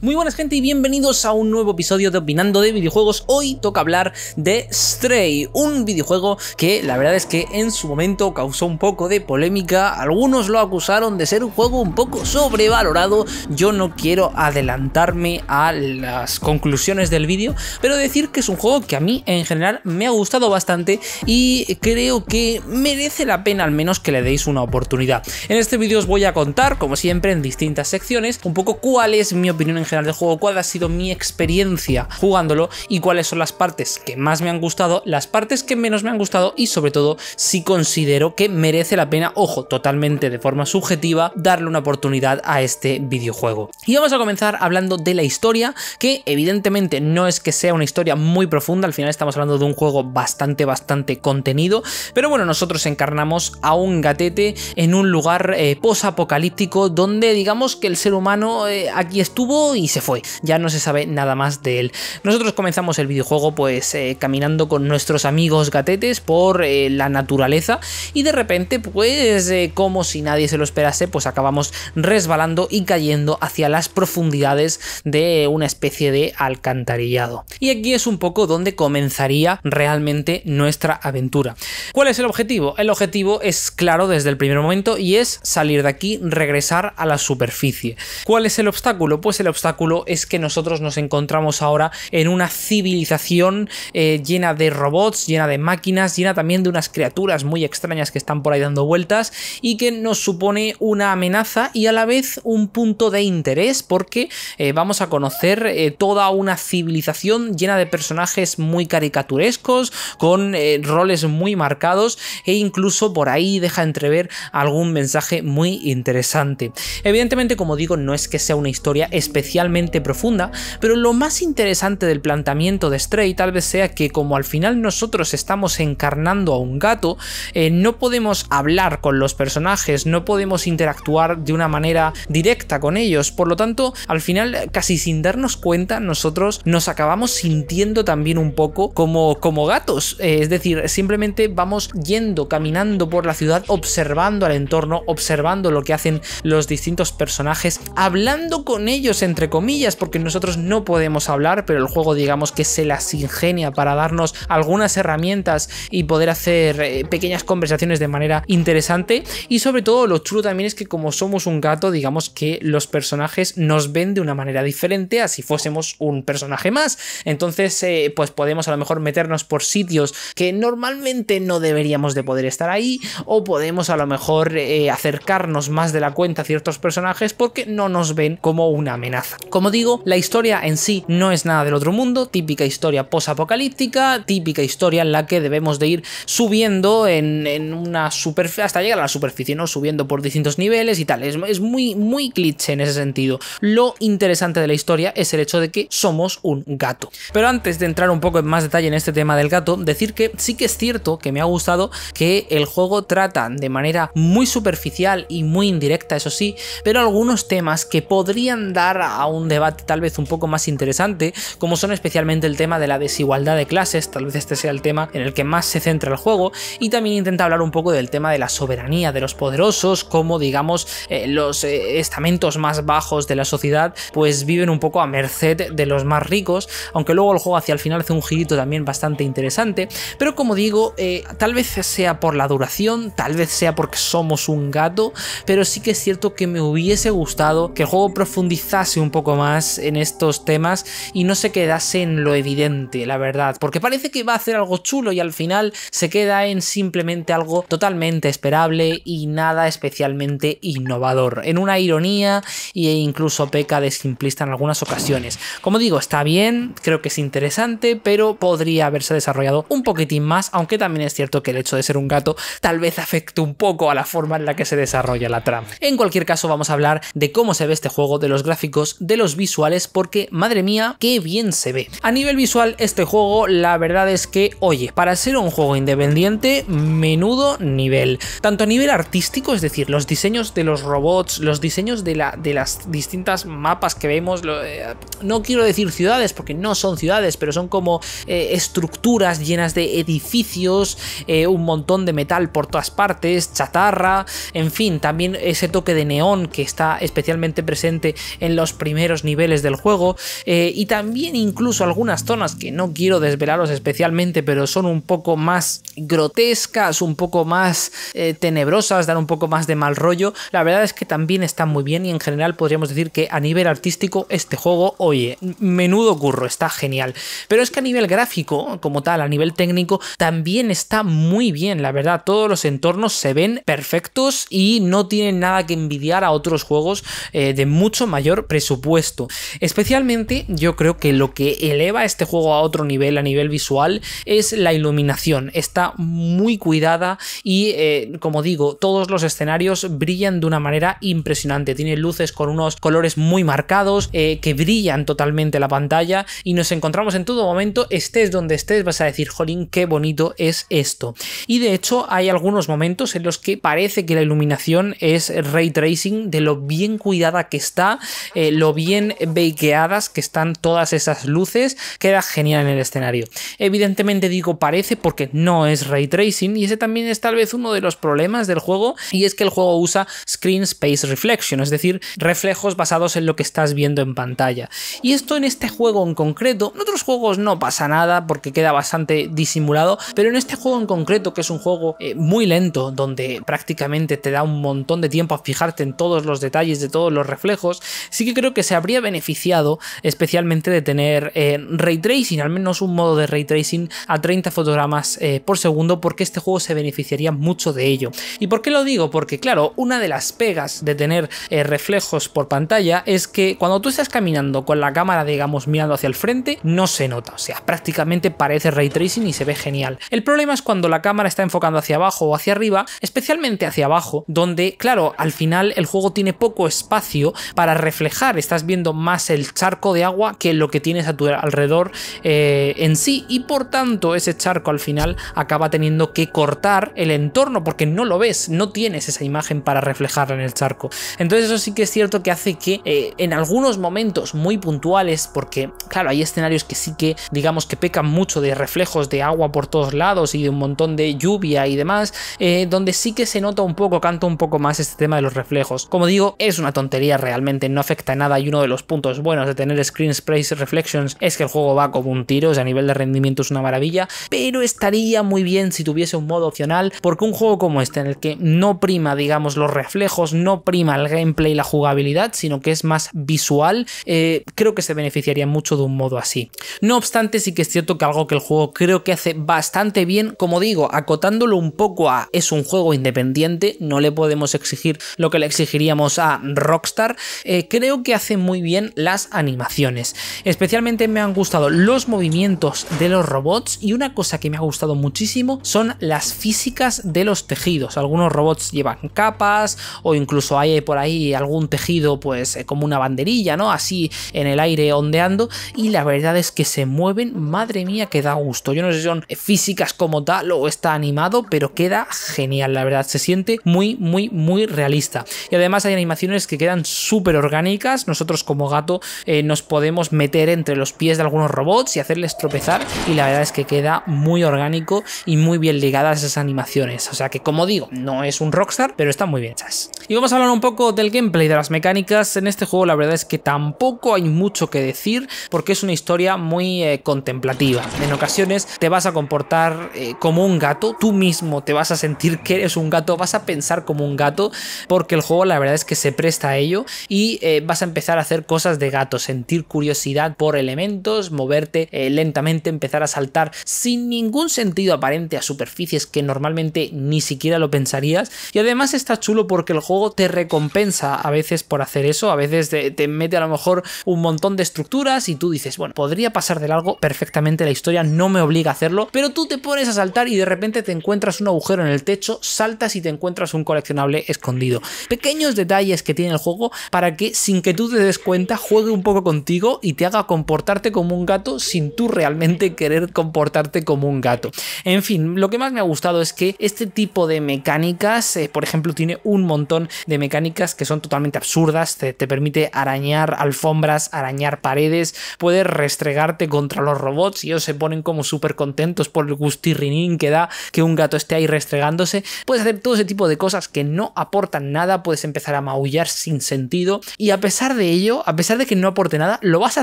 Muy buenas gente y bienvenidos a un nuevo episodio de Opinando de Videojuegos. Hoy toca hablar de Stray, un videojuego que la verdad es que en su momento causó un poco de polémica. Algunos lo acusaron de ser un juego un poco sobrevalorado. Yo no quiero adelantarme a las conclusiones del vídeo, pero decir que es un juego que a mí en general me ha gustado bastante y creo que merece la pena al menos que le deis una oportunidad. En este vídeo os voy a contar, como siempre en distintas secciones, un poco cuál es mi opinión en general del juego, cuál ha sido mi experiencia jugándolo y cuáles son las partes que más me han gustado, las partes que menos me han gustado y sobre todo si considero que merece la pena, ojo, totalmente de forma subjetiva, darle una oportunidad a este videojuego. Y vamos a comenzar hablando de la historia, que evidentemente no es que sea una historia muy profunda, al final estamos hablando de un juego bastante, bastante contenido, pero bueno, nosotros encarnamos a un gatete en un lugar eh, posapocalíptico donde digamos que el ser humano eh, aquí estuvo y se fue. Ya no se sabe nada más de él. Nosotros comenzamos el videojuego pues eh, caminando con nuestros amigos gatetes por eh, la naturaleza y de repente pues eh, como si nadie se lo esperase pues acabamos resbalando y cayendo hacia las profundidades de una especie de alcantarillado. Y aquí es un poco donde comenzaría realmente nuestra aventura. ¿Cuál es el objetivo? El objetivo es claro desde el primer momento y es salir de aquí, regresar a la superficie. ¿Cuál es el obstáculo? Pues el obstáculo es que nosotros nos encontramos ahora en una civilización eh, llena de robots, llena de máquinas, llena también de unas criaturas muy extrañas que están por ahí dando vueltas y que nos supone una amenaza y a la vez un punto de interés porque eh, vamos a conocer eh, toda una civilización llena de personajes muy caricaturescos, con roles muy marcados e incluso por ahí deja entrever algún mensaje muy interesante. Evidentemente, como digo, no es que sea una historia especial profunda, pero lo más interesante del planteamiento de Stray tal vez sea que como al final nosotros estamos encarnando a un gato, eh, no podemos hablar con los personajes, no podemos interactuar de una manera directa con ellos, por lo tanto, al final casi sin darnos cuenta nosotros nos acabamos sintiendo también un poco como, como gatos, eh, es decir, simplemente vamos yendo, caminando por la ciudad, observando al entorno, observando lo que hacen los distintos personajes, hablando con ellos entre comillas, porque nosotros no podemos hablar, pero el juego digamos que se las ingenia para darnos algunas herramientas y poder hacer eh, pequeñas conversaciones de manera interesante. Y sobre todo lo chulo también es que como somos un gato, digamos que los personajes nos ven de una manera diferente a si fuésemos un personaje más. Entonces, eh, pues podemos a lo mejor meternos por sitios que normalmente no deberíamos de poder estar ahí, o podemos a lo mejor eh, acercarnos más de la cuenta a ciertos personajes porque no nos ven como una amenaza. Como digo, la historia en sí no es nada del otro mundo, típica historia posapocalíptica, típica historia en la que debemos de ir subiendo en, una superficie, hasta llegar a la superficie, ¿no? Subiendo por distintos niveles y tal. Es, muy, muy cliché en ese sentido. Lo interesante de la historia es el hecho de que somos un gato. Pero antes de entrar un poco en más detalle en este tema del gato, decir que sí que es cierto que me ha gustado que el juego trata de manera muy superficial y muy indirecta, eso sí, pero algunos temas que podrían dar a un debate tal vez un poco más interesante, como son especialmente el tema de la desigualdad de clases, tal vez este sea el tema en el que más se centra el juego, y también intenta hablar un poco del tema de la soberanía de los poderosos, como digamos eh, los eh, estamentos más bajos de la sociedad pues viven un poco a merced de los más ricos, aunque luego el juego hacia el final hace un girito también bastante interesante, pero como digo, eh, tal vez sea por la duración, tal vez sea porque somos un gato, pero sí que es cierto que me hubiese gustado que el juego profundizase un un poco más en estos temas y no se quedase en lo evidente, la verdad, porque parece que va a hacer algo chulo y al final se queda en simplemente algo totalmente esperable y nada especialmente innovador, en una ironía e incluso peca de simplista en algunas ocasiones. Como digo, está bien, creo que es interesante, pero podría haberse desarrollado un poquitín más, aunque también es cierto que el hecho de ser un gato tal vez afecte un poco a la forma en la que se desarrolla la trama. En cualquier caso, vamos a hablar de cómo se ve este juego, de los gráficos de los visuales porque madre mía, qué bien se ve. A nivel visual este juego la verdad es que, oye, para ser un juego independiente, menudo nivel. Tanto a nivel artístico, es decir, los diseños de los robots, los diseños de, la, de las distintas mapas que vemos, eh, no quiero decir ciudades porque no son ciudades, pero son como eh, estructuras llenas de edificios, eh, un montón de metal por todas partes, chatarra, en fin, también ese toque de neón que está especialmente presente en los primeros niveles del juego eh, y también incluso algunas zonas que no quiero desvelaros especialmente, pero son un poco más grotescas, un poco más eh, tenebrosas, dan un poco más de mal rollo. La verdad es que también está muy bien y en general podríamos decir que a nivel artístico este juego, oye, menudo curro, está genial. Pero es que a nivel gráfico, como tal, a nivel técnico, también está muy bien, la verdad, todos los entornos se ven perfectos y no tienen nada que envidiar a otros juegos eh, de mucho mayor presupuesto puesto Especialmente yo creo que lo que eleva este juego a otro nivel, a nivel visual, es la iluminación. Está muy cuidada y, eh, como digo, todos los escenarios brillan de una manera impresionante. Tiene luces con unos colores muy marcados eh, que brillan totalmente la pantalla y nos encontramos en todo momento, estés donde estés, vas a decir, jolín, qué bonito es esto. Y de hecho hay algunos momentos en los que parece que la iluminación es ray tracing de lo bien cuidada que está, eh, lo bien bakeadas que están todas esas luces, queda genial en el escenario. Evidentemente digo parece porque no es ray tracing y ese también es tal vez uno de los problemas del juego y es que el juego usa screen space reflection, es decir, reflejos basados en lo que estás viendo en pantalla. Y esto en este juego en concreto, en otros juegos no pasa nada porque queda bastante disimulado, pero en este juego en concreto, que es un juego eh, muy lento, donde prácticamente te da un montón de tiempo a fijarte en todos los detalles de todos los reflejos, sí que creo que que se habría beneficiado especialmente de tener eh, ray tracing, al menos un modo de ray tracing a 30 fotogramas eh, por segundo, porque este juego se beneficiaría mucho de ello. ¿Y por qué lo digo? Porque claro, una de las pegas de tener eh, reflejos por pantalla es que cuando tú estás caminando con la cámara, digamos, mirando hacia el frente, no se nota, o sea, prácticamente parece ray tracing y se ve genial. El problema es cuando la cámara está enfocando hacia abajo o hacia arriba, especialmente hacia abajo, donde, claro, al final el juego tiene poco espacio para reflejar estás viendo más el charco de agua que lo que tienes a tu alrededor eh, en sí y por tanto ese charco al final acaba teniendo que cortar el entorno porque no lo ves, no tienes esa imagen para reflejarla en el charco. Entonces eso sí que es cierto que hace que eh, en algunos momentos muy puntuales, porque claro, hay escenarios que sí que digamos que pecan mucho de reflejos de agua por todos lados y de un montón de lluvia y demás, eh, donde sí que se nota un poco, canta un poco más este tema de los reflejos. Como digo, es una tontería realmente, no afecta nada y uno de los puntos buenos de tener Screen Space Reflections es que el juego va como un tiro, o sea, a nivel de rendimiento es una maravilla, pero estaría muy bien si tuviese un modo opcional, porque un juego como este en el que no prima, digamos, los reflejos, no prima el gameplay y la jugabilidad, sino que es más visual, eh, creo que se beneficiaría mucho de un modo así. No obstante, sí que es cierto que algo que el juego creo que hace bastante bien, como digo, acotándolo un poco a es un juego independiente, no le podemos exigir lo que le exigiríamos a Rockstar, eh, creo que hace muy bien las animaciones. Especialmente me han gustado los movimientos de los robots y una cosa que me ha gustado muchísimo son las físicas de los tejidos. Algunos robots llevan capas o incluso hay por ahí algún tejido pues eh, como una banderilla, ¿no? Así en el aire ondeando y la verdad es que se mueven, madre mía que da gusto. Yo no sé si son físicas como tal o está animado, pero queda genial, la verdad se siente muy muy muy realista. Y además hay animaciones que quedan súper orgánicas, nosotros como gato eh, nos podemos meter entre los pies de algunos robots y hacerles tropezar y la verdad es que queda muy orgánico y muy bien ligadas esas animaciones. O sea que como digo, no es un rockstar, pero está muy bien hechas. Y vamos a hablar un poco del gameplay, de las mecánicas. En este juego la verdad es que tampoco hay mucho que decir porque es una historia muy eh, contemplativa. En ocasiones te vas a comportar eh, como un gato, tú mismo te vas a sentir que eres un gato, vas a pensar como un gato porque el juego la verdad es que se presta a ello y eh, vas a empezar a hacer cosas de gato, sentir curiosidad por elementos, moverte lentamente, empezar a saltar sin ningún sentido aparente a superficies que normalmente ni siquiera lo pensarías. Y además está chulo porque el juego te recompensa a veces por hacer eso, a veces te, mete a lo mejor un montón de estructuras y tú dices, bueno, podría pasar de largo perfectamente la historia, no me obliga a hacerlo, pero tú te pones a saltar y de repente te encuentras un agujero en el techo, saltas y te encuentras un coleccionable escondido. Pequeños detalles que tiene el juego para que sin que tú te des cuenta juegue un poco contigo y te haga comportarte como un gato sin tú realmente querer comportarte como un gato. En fin, lo que más me ha gustado es que este tipo de mecánicas, eh, por ejemplo, tiene un montón de mecánicas que son totalmente absurdas, te, permite arañar alfombras, arañar paredes, puedes restregarte contra los robots y ellos se ponen como súper contentos por el gustirrinín que da que un gato esté ahí restregándose, puedes hacer todo ese tipo de cosas que no aportan nada, puedes empezar a maullar sin sentido y a pesar de ello, a pesar de que no aporte nada, lo vas a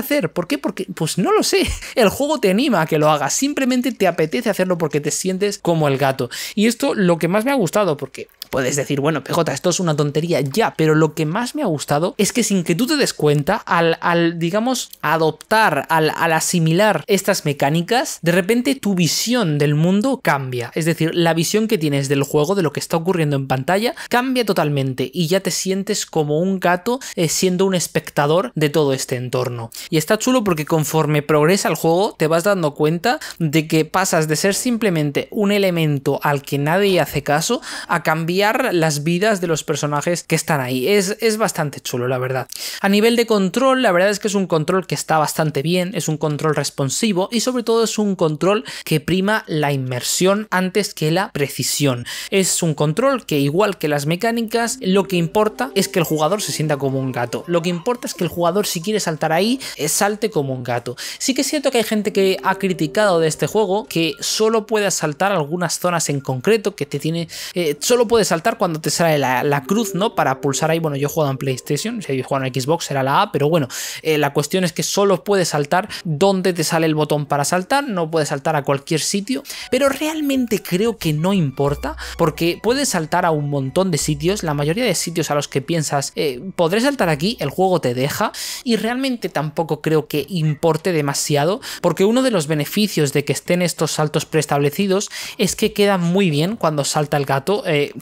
hacer. ¿Por qué? Porque, pues no lo sé, el juego te anima a que lo hagas, simplemente te apetece hacerlo porque te sientes como el gato. Y esto lo que más me ha gustado, porque Puedes decir, bueno, PJ, esto es una tontería ya, pero lo que más me ha gustado es que sin que tú te des cuenta, al, digamos, adoptar, al, asimilar estas mecánicas, de repente tu visión del mundo cambia. Es decir, la visión que tienes del juego, de lo que está ocurriendo en pantalla, cambia totalmente y ya te sientes como un gato eh, siendo un espectador de todo este entorno. Y está chulo porque conforme progresa el juego, te vas dando cuenta de que pasas de ser simplemente un elemento al que nadie hace caso a cambiar las vidas de los personajes que están ahí. Es, es bastante chulo, la verdad. A nivel de control, la verdad es que es un control que está bastante bien, es un control responsivo y sobre todo es un control que prima la inmersión antes que la precisión. Es un control que igual que las mecánicas, lo que importa es que el jugador se sienta como un gato. Lo que importa es que el jugador si quiere saltar ahí, eh, salte como un gato. Sí que es cierto que hay gente que ha criticado de este juego que solo puedes saltar algunas zonas en concreto, que te tiene... Eh, solo puedes saltar cuando te sale la, cruz, ¿no? Para pulsar ahí, bueno, yo he jugado en PlayStation, si he jugado en Xbox era la A, pero bueno, eh, la cuestión es que solo puedes saltar donde te sale el botón para saltar, no puedes saltar a cualquier sitio, pero realmente creo que no importa, porque puedes saltar a un montón de sitios, la mayoría de sitios a los que piensas, eh, podré saltar aquí, el juego te deja, y realmente tampoco creo que importe demasiado, porque uno de los beneficios de que estén estos saltos preestablecidos es que queda muy bien cuando salta el gato, eh,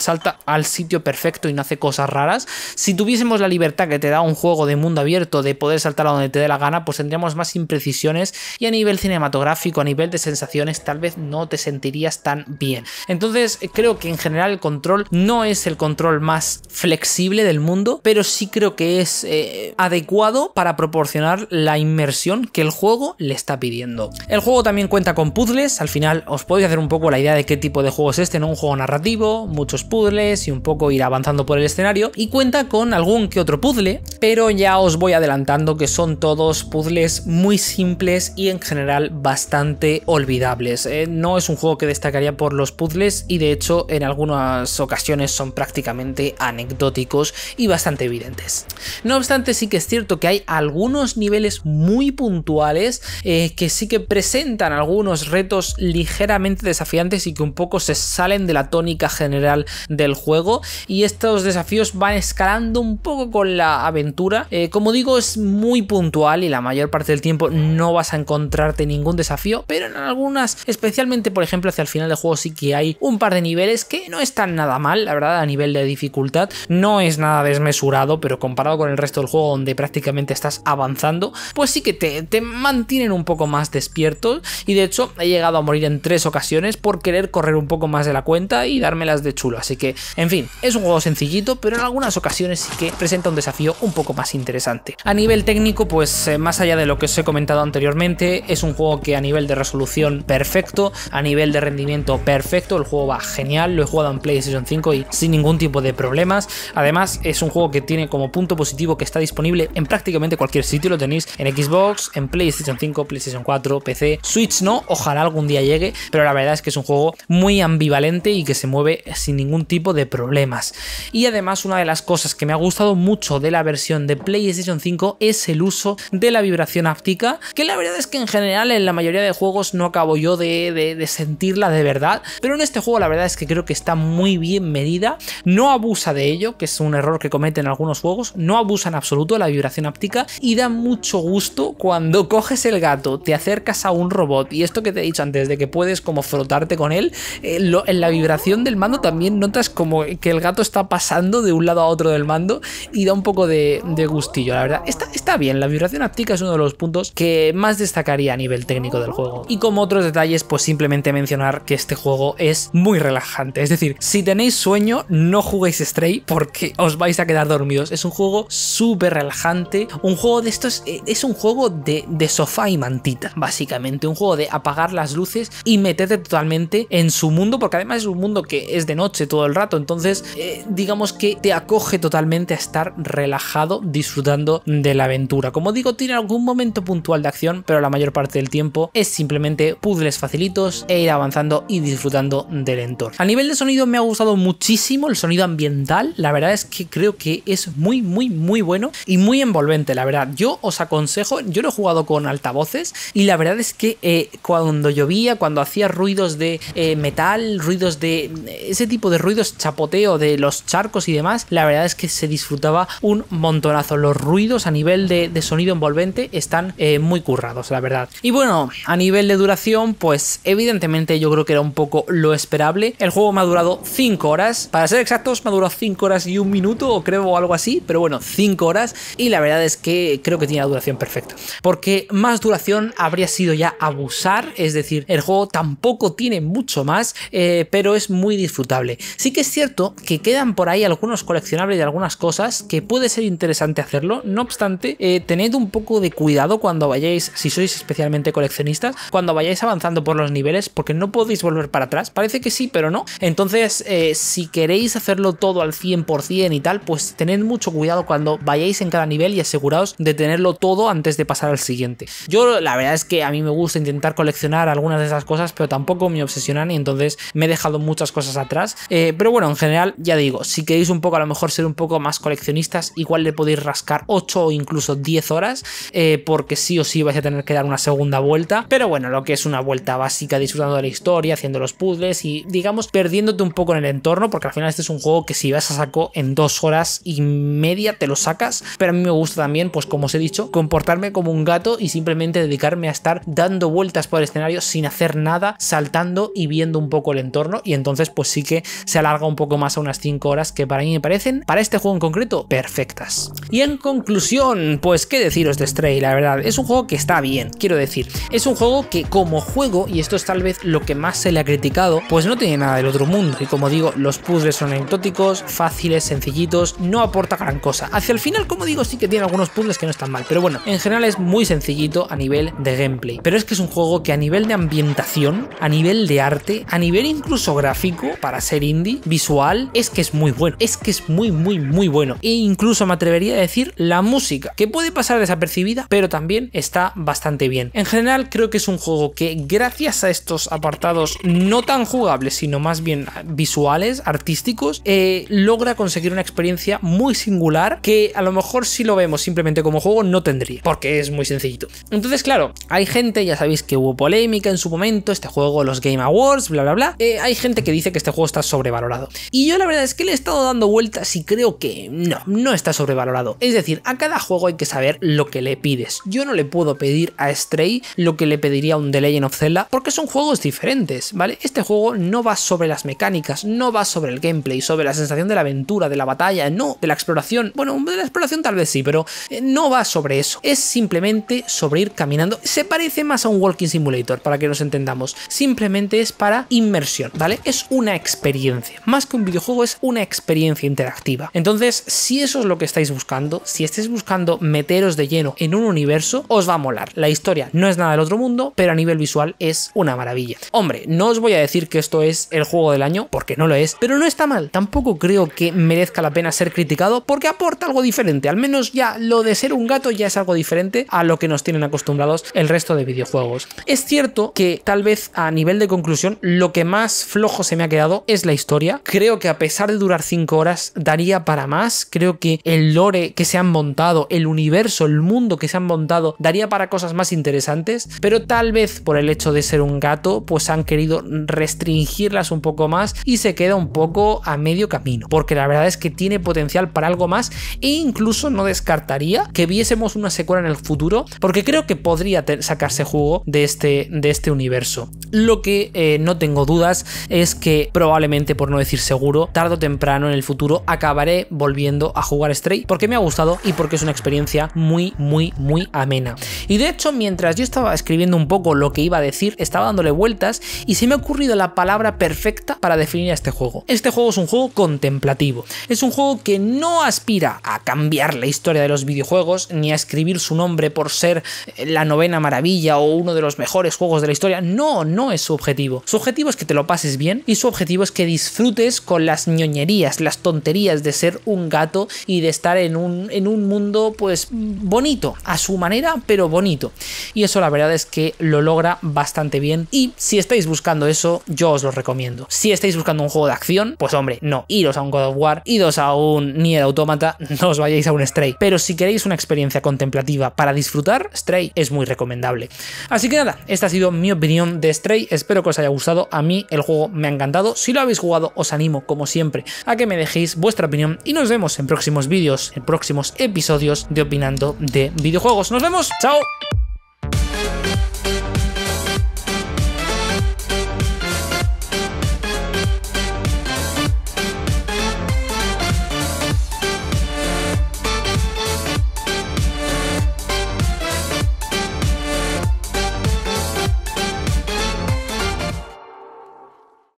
al sitio perfecto y no hace cosas raras. Si tuviésemos la libertad que te da un juego de mundo abierto de poder saltar a donde te dé la gana, pues tendríamos más imprecisiones y a nivel cinematográfico, a nivel de sensaciones, tal vez no te sentirías tan bien. Entonces, eh, creo que en general el control no es el control más flexible del mundo, pero sí creo que es eh, adecuado para proporcionar la inmersión que el juego le está pidiendo. El juego también cuenta con puzzles, al final os podéis hacer un poco la idea de qué tipo de juego es este, ¿no? Un juego narrativo, muchos puzzles y un poco ir avanzando por el escenario y cuenta con algún que otro puzzle, pero ya os voy adelantando que son todos puzzles muy simples y en general bastante olvidables. Eh, no es un juego que destacaría por los puzzles y de hecho en algunas ocasiones son prácticamente anecdóticos y bastante evidentes. No obstante sí que es cierto que hay algunos niveles muy puntuales eh, que sí que presentan algunos retos ligeramente desafiantes y que un poco se salen de la tónica general del juego y estos desafíos van escalando un poco con la aventura. Eh, como digo, es muy puntual y la mayor parte del tiempo no vas a encontrarte ningún desafío, pero en algunas, especialmente por ejemplo hacia el final del juego sí que hay un par de niveles que no están nada mal, la verdad, a nivel de dificultad. No es nada desmesurado, pero comparado con el resto del juego donde prácticamente estás avanzando, pues sí que te, te mantienen un poco más despiertos y de hecho he llegado a morir en tres ocasiones por querer correr un poco más de la cuenta y dármelas de chulo, así que en fin, es un juego sencillito, pero en algunas ocasiones sí que presenta un desafío un poco más interesante. A nivel técnico, pues eh, más allá de lo que os he comentado anteriormente, es un juego que a nivel de resolución perfecto, a nivel de rendimiento perfecto, el juego va genial, lo he jugado en PlayStation 5 y sin ningún tipo de problemas. Además, es un juego que tiene como punto positivo que está disponible en prácticamente cualquier sitio, lo tenéis en Xbox, en PlayStation 5, PlayStation 4, PC, Switch no, ojalá algún día llegue, pero la verdad es que es un juego muy ambivalente y que se mueve sin ningún tipo tipo de problemas. Y además una de las cosas que me ha gustado mucho de la versión de PlayStation 5 es el uso de la vibración áptica, que la verdad es que en general en la mayoría de juegos no acabo yo de, sentirla de verdad, pero en este juego la verdad es que creo que está muy bien medida, no abusa de ello, que es un error que cometen algunos juegos, no abusa en absoluto de la vibración áptica y da mucho gusto cuando coges el gato, te acercas a un robot y esto que te he dicho antes de que puedes como frotarte con él, eh, en la vibración del mando también notas como que el gato está pasando de un lado a otro del mando y da un poco de, gustillo, la verdad. Está, está bien, la vibración áptica es uno de los puntos que más destacaría a nivel técnico del juego. Y como otros detalles, pues simplemente mencionar que este juego es muy relajante. Es decir, si tenéis sueño, no juguéis Stray porque os vais a quedar dormidos. Es un juego súper relajante. Un juego de estos eh, es un juego de, de sofá y mantita, básicamente. Un juego de apagar las luces y meterte totalmente en su mundo, porque además es un mundo que es de noche todo el rato. Entonces, eh, digamos que te acoge totalmente a estar relajado disfrutando de la aventura. Como digo, tiene algún momento puntual de acción, pero la mayor parte del tiempo es simplemente puzzles facilitos e ir avanzando y disfrutando del entorno. A nivel de sonido me ha gustado muchísimo el sonido ambiental. La verdad es que creo que es muy, muy, muy bueno y muy envolvente, la verdad. Yo os aconsejo, yo lo he jugado con altavoces y la verdad es que eh, cuando llovía, cuando hacía ruidos de eh, metal, ruidos de ese tipo de ruido, chapoteo de los charcos y demás, la verdad es que se disfrutaba un montonazo. Los ruidos a nivel de, sonido envolvente están eh, muy currados, la verdad. Y bueno, a nivel de duración, pues evidentemente yo creo que era un poco lo esperable. El juego me ha durado 5 horas, para ser exactos, me ha durado 5 horas y un minuto, o creo, o algo así, pero bueno, 5 horas. Y la verdad es que creo que tiene la duración perfecta, porque más duración habría sido ya abusar, es decir, el juego tampoco tiene mucho más, eh, pero es muy disfrutable. Sí que es cierto que quedan por ahí algunos coleccionables y algunas cosas que puede ser interesante hacerlo, no obstante, eh, tened un poco de cuidado cuando vayáis, si sois especialmente coleccionistas, cuando vayáis avanzando por los niveles, porque no podéis volver para atrás, parece que sí, pero no. Entonces, eh, si queréis hacerlo todo al 100% y tal, pues tened mucho cuidado cuando vayáis en cada nivel y aseguraos de tenerlo todo antes de pasar al siguiente. Yo la verdad es que a mí me gusta intentar coleccionar algunas de esas cosas, pero tampoco me obsesionan y entonces me he dejado muchas cosas atrás. Eh, pero bueno, en general, ya digo, si queréis un poco, a lo mejor ser un poco más coleccionistas, igual le podéis rascar 8 o incluso 10 horas, eh, porque sí o sí vais a tener que dar una segunda vuelta. Pero bueno, lo que es una vuelta básica, disfrutando de la historia, haciendo los puzzles y, digamos, perdiéndote un poco en el entorno, porque al final este es un juego que si vas a saco en 2 horas y media te lo sacas. Pero a mí me gusta también, pues como os he dicho, comportarme como un gato y simplemente dedicarme a estar dando vueltas por el escenario sin hacer nada, saltando y viendo un poco el entorno. Y entonces, pues sí que se larga un poco más a unas 5 horas que para mí me parecen, para este juego en concreto, perfectas. Y en conclusión, pues qué deciros de Stray, la verdad, es un juego que está bien, quiero decir, es un juego que como juego, y esto es tal vez lo que más se le ha criticado, pues no tiene nada del otro mundo, y como digo, los puzzles son anecdóticos, fáciles, sencillitos, no aporta gran cosa. Hacia el final, como digo, sí que tiene algunos puzzles que no están mal, pero bueno, en general es muy sencillito a nivel de gameplay, pero es que es un juego que a nivel de ambientación, a nivel de arte, a nivel incluso gráfico, para ser indie, visual es que es muy bueno, es que es muy, muy, muy bueno. E incluso me atrevería a decir la música, que puede pasar desapercibida, pero también está bastante bien. En general creo que es un juego que gracias a estos apartados no tan jugables, sino más bien visuales, artísticos, eh, logra conseguir una experiencia muy singular que a lo mejor si lo vemos simplemente como juego no tendría, porque es muy sencillito. Entonces, claro, hay gente, ya sabéis que hubo polémica en su momento, este juego, los Game Awards, bla, bla, bla. Eh, hay gente que dice que este juego está sobrevalorado y yo la verdad es que le he estado dando vueltas y creo que no, no está sobrevalorado. Es decir, a cada juego hay que saber lo que le pides. Yo no le puedo pedir a Stray lo que le pediría a un The Legend of Zelda porque son juegos diferentes, ¿vale? Este juego no va sobre las mecánicas, no va sobre el gameplay, sobre la sensación de la aventura, de la batalla, no, de la exploración. Bueno, de la exploración tal vez sí, pero eh, no va sobre eso. Es simplemente sobre ir caminando. Se parece más a un Walking Simulator, para que nos entendamos. Simplemente es para inmersión, ¿vale? Es una experiencia. Más que un videojuego es una experiencia interactiva. Entonces, si eso es lo que estáis buscando, si estáis buscando meteros de lleno en un universo, os va a molar. La historia no es nada del otro mundo, pero a nivel visual es una maravilla. Hombre, no os voy a decir que esto es el juego del año, porque no lo es, pero no está mal. Tampoco creo que merezca la pena ser criticado porque aporta algo diferente. Al menos ya lo de ser un gato ya es algo diferente a lo que nos tienen acostumbrados el resto de videojuegos. Es cierto que tal vez a nivel de conclusión lo que más flojo se me ha quedado es la historia Creo que a pesar de durar 5 horas, daría para más. Creo que el lore que se han montado, el universo, el mundo que se han montado, daría para cosas más interesantes. Pero tal vez por el hecho de ser un gato, pues han querido restringirlas un poco más y se queda un poco a medio camino. Porque la verdad es que tiene potencial para algo más e incluso no descartaría que viésemos una secuela en el futuro, porque creo que podría sacarse jugo de este, de este universo. Lo que eh, no tengo dudas es que probablemente por no decir seguro, tarde o temprano en el futuro acabaré volviendo a jugar Stray porque me ha gustado y porque es una experiencia muy, muy, muy amena. Y de hecho, mientras yo estaba escribiendo un poco lo que iba a decir, estaba dándole vueltas y se me ha ocurrido la palabra perfecta para definir a este juego. Este juego es un juego contemplativo. Es un juego que no aspira a cambiar la historia de los videojuegos ni a escribir su nombre por ser eh, la novena maravilla o uno de los mejores juegos de la historia. No, no es su objetivo. Su objetivo es que te lo pases bien y su objetivo es que disfrutes disfrutes con las ñoñerías, las tonterías de ser un gato y de estar en un, en un mundo pues bonito, a su manera, pero bonito. Y eso la verdad es que lo logra bastante bien y si estáis buscando eso, yo os lo recomiendo. Si estáis buscando un juego de acción, pues hombre, no, idos a un God of War, idos a un Nier Automata, no os vayáis a un Stray. Pero si queréis una experiencia contemplativa para disfrutar, Stray es muy recomendable. Así que nada, esta ha sido mi opinión de Stray, espero que os haya gustado, a mí el juego me ha encantado, si lo habéis jugado os animo, como siempre, a que me dejéis vuestra opinión y nos vemos en próximos vídeos, en próximos episodios de Opinando de Videojuegos. ¡Nos vemos! ¡Chao!